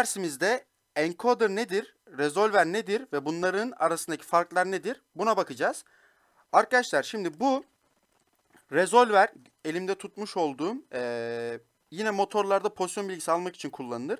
dersimizde encoder nedir, resolver nedir ve bunların arasındaki farklar nedir buna bakacağız. Arkadaşlar şimdi bu resolver elimde tutmuş olduğum e, yine motorlarda pozisyon bilgisi almak için kullanılır.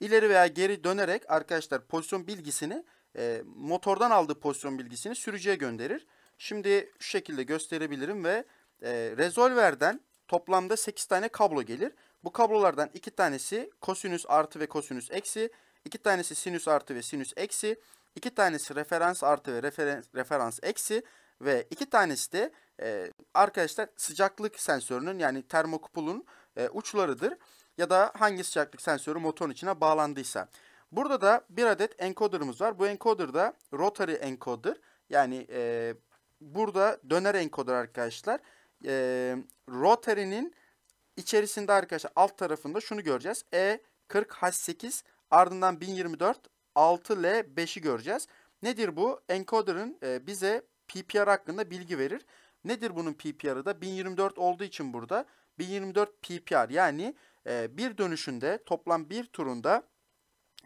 İleri veya geri dönerek arkadaşlar pozisyon bilgisini e, motordan aldığı pozisyon bilgisini sürücüye gönderir. Şimdi şu şekilde gösterebilirim ve e, resolverden toplamda 8 tane kablo gelir. Bu kablolardan iki tanesi kosinüs artı ve kosinüs eksi, iki tanesi sinüs artı ve sinüs eksi, iki tanesi referans artı ve referans, referans eksi ve iki tanesi de e, arkadaşlar sıcaklık sensörünün yani termokupulun e, uçlarıdır ya da hangi sıcaklık sensörü motorun içine bağlandıysa. Burada da bir adet encoder'ımız var. Bu encoder da rotary encoder. Yani e, burada döner encoder arkadaşlar. E, rotary'nin İçerisinde arkadaşlar alt tarafında şunu göreceğiz. E 40 H8 ardından 1024 6L5'i göreceğiz. Nedir bu? Encoder'ın e, bize PPR hakkında bilgi verir. Nedir bunun PPR'ı da? 1024 olduğu için burada 1024 PPR yani e, bir dönüşünde toplam bir turunda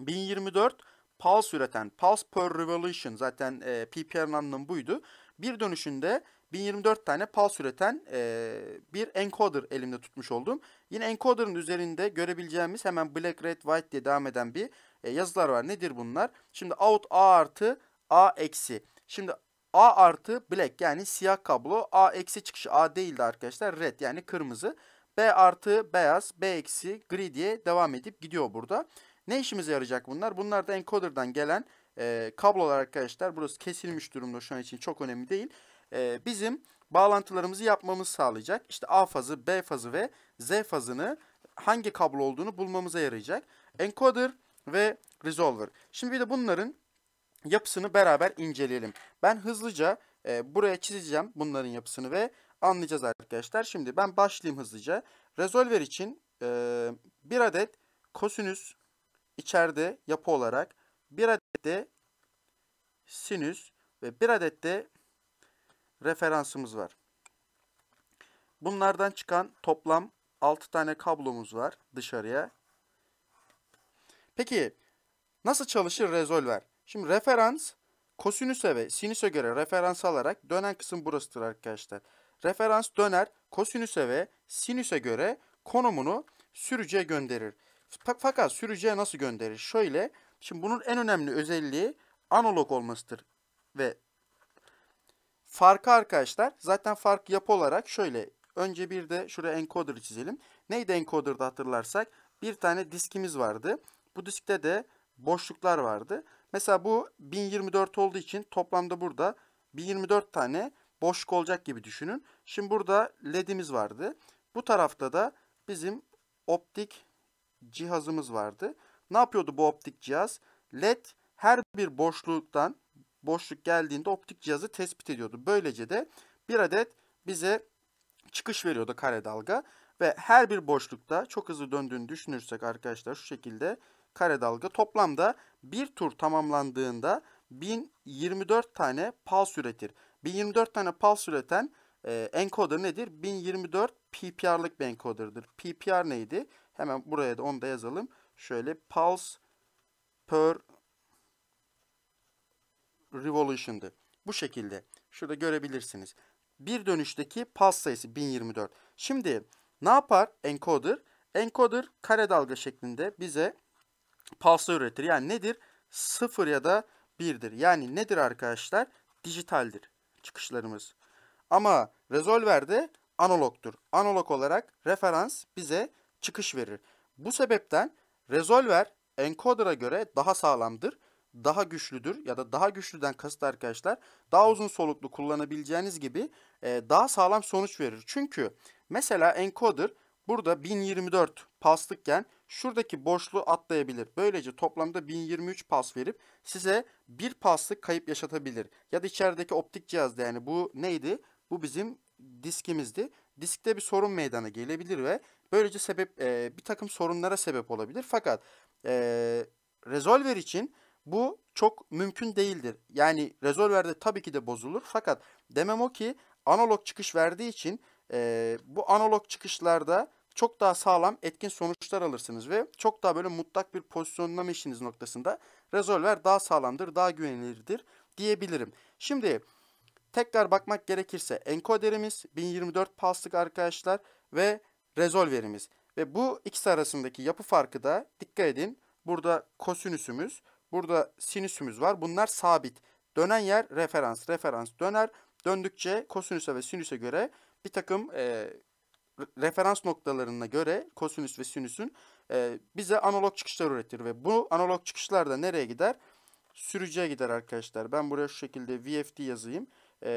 1024 pulse üreten, pulse per revolution zaten e, PPR'ın anlamı buydu. Bir dönüşünde 1024 tane pulse üreten e, bir encoder elimde tutmuş oldum. Yine encoder'ın üzerinde görebileceğimiz hemen black, red, white diye devam eden bir e, yazılar var. Nedir bunlar? Şimdi out A artı A eksi. Şimdi A artı black yani siyah kablo. A eksi çıkışı A değildi arkadaşlar. Red yani kırmızı. B artı beyaz, B eksi gri diye devam edip gidiyor burada. Ne işimize yarayacak bunlar? Bunlar da encoder'dan gelen e, kablolar arkadaşlar burası kesilmiş durumda şu an için çok önemli değil. E, bizim bağlantılarımızı yapmamız sağlayacak. İşte A fazı, B fazı ve Z fazını hangi kablo olduğunu bulmamıza yarayacak. Encoder ve resolver. Şimdi bir de bunların yapısını beraber inceleyelim. Ben hızlıca e, buraya çizeceğim bunların yapısını ve anlayacağız arkadaşlar. Şimdi ben başlayayım hızlıca. Resolver için e, bir adet kosinüs içeride yapı olarak bir adet de sinüs ve bir adet de referansımız var. Bunlardan çıkan toplam 6 tane kablomuz var dışarıya. Peki nasıl çalışır rezolver? Şimdi referans kosinüse ve sinüse göre referans alarak dönen kısım burasıdır arkadaşlar. Referans döner kosinüse ve sinüse göre konumunu sürücüye gönderir. Fakat sürücüye nasıl gönderir? Şöyle Şimdi bunun en önemli özelliği analog olmasıdır. Ve farkı arkadaşlar zaten fark yapı olarak şöyle. Önce bir de şuraya encoder çizelim. Neydi encoder'da hatırlarsak? Bir tane diskimiz vardı. Bu diskte de boşluklar vardı. Mesela bu 1024 olduğu için toplamda burada 1024 tane boşluk olacak gibi düşünün. Şimdi burada ledimiz vardı. Bu tarafta da bizim optik cihazımız vardı. Ne yapıyordu bu optik cihaz? LED her bir boşluktan boşluk geldiğinde optik cihazı tespit ediyordu. Böylece de bir adet bize çıkış veriyordu kare dalga ve her bir boşlukta çok hızlı döndüğünü düşünürsek arkadaşlar şu şekilde kare dalga toplamda bir tur tamamlandığında 1024 tane pals üretir. 1024 tane pals üreten e, encoder nedir? 1024 PPR'lık bir encoder'dır. PPR neydi? Hemen buraya da onu da yazalım. Şöyle pulse per revolution'dı. Bu şekilde. Şurada görebilirsiniz. Bir dönüşteki pulse sayısı 1024. Şimdi ne yapar encoder? Encoder kare dalga şeklinde bize pulse üretir. Yani nedir? 0 ya da 1'dir. Yani nedir arkadaşlar? Dijitaldir çıkışlarımız. Ama resolver de analogtur. Analog olarak referans bize çıkış verir. Bu sebepten Resolver encoder'a göre daha sağlamdır, daha güçlüdür ya da daha güçlüden kasıt arkadaşlar daha uzun soluklu kullanabileceğiniz gibi e, daha sağlam sonuç verir. Çünkü mesela encoder burada 1024 paslıkken şuradaki boşluğu atlayabilir. Böylece toplamda 1023 pas verip size bir paslık kayıp yaşatabilir. Ya da içerideki optik cihazda yani bu neydi? Bu bizim diskimizdi diskte bir sorun meydana gelebilir ve böylece sebep e, bir takım sorunlara sebep olabilir. Fakat e, resolver için bu çok mümkün değildir. Yani resolverde tabii ki de bozulur fakat demem o ki analog çıkış verdiği için e, bu analog çıkışlarda çok daha sağlam etkin sonuçlar alırsınız ve çok daha böyle mutlak bir pozisyonlama işiniz noktasında resolver daha sağlamdır, daha güvenilirdir diyebilirim. Şimdi Tekrar bakmak gerekirse enkoderimiz 1024 paslık arkadaşlar ve resolver'imiz Ve bu ikisi arasındaki yapı farkı da dikkat edin. Burada kosinüsümüz, burada sinüsümüz var. Bunlar sabit. Dönen yer referans. Referans döner. Döndükçe kosinüse ve sinüse göre bir takım e, referans noktalarına göre kosinüs ve sinüsün e, bize analog çıkışlar üretir. Ve bu analog çıkışlar da nereye gider? Sürücüye gider arkadaşlar. Ben buraya şu şekilde VFD yazayım e,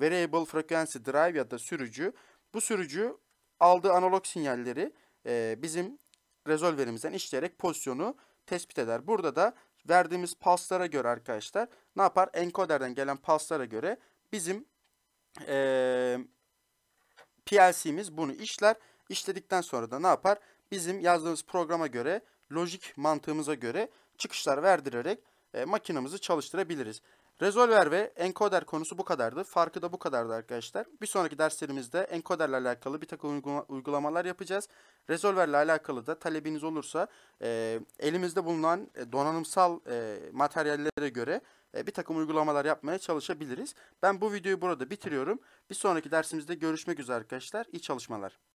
variable frequency drive ya da sürücü. Bu sürücü aldığı analog sinyalleri e, bizim resolverimizden işleyerek pozisyonu tespit eder. Burada da verdiğimiz paslara göre arkadaşlar ne yapar? Encoder'den gelen paslara göre bizim e, PLC'miz bunu işler. İşledikten sonra da ne yapar? Bizim yazdığımız programa göre, lojik mantığımıza göre çıkışlar verdirerek e, makinamızı çalıştırabiliriz. Resolver ve encoder konusu bu kadardı. Farkı da bu kadardı arkadaşlar. Bir sonraki derslerimizde encoderle alakalı bir takım uygulamalar yapacağız. Resolverle alakalı da talebiniz olursa e, elimizde bulunan e, donanımsal e, materyallere göre e, bir takım uygulamalar yapmaya çalışabiliriz. Ben bu videoyu burada bitiriyorum. Bir sonraki dersimizde görüşmek üzere arkadaşlar. İyi çalışmalar.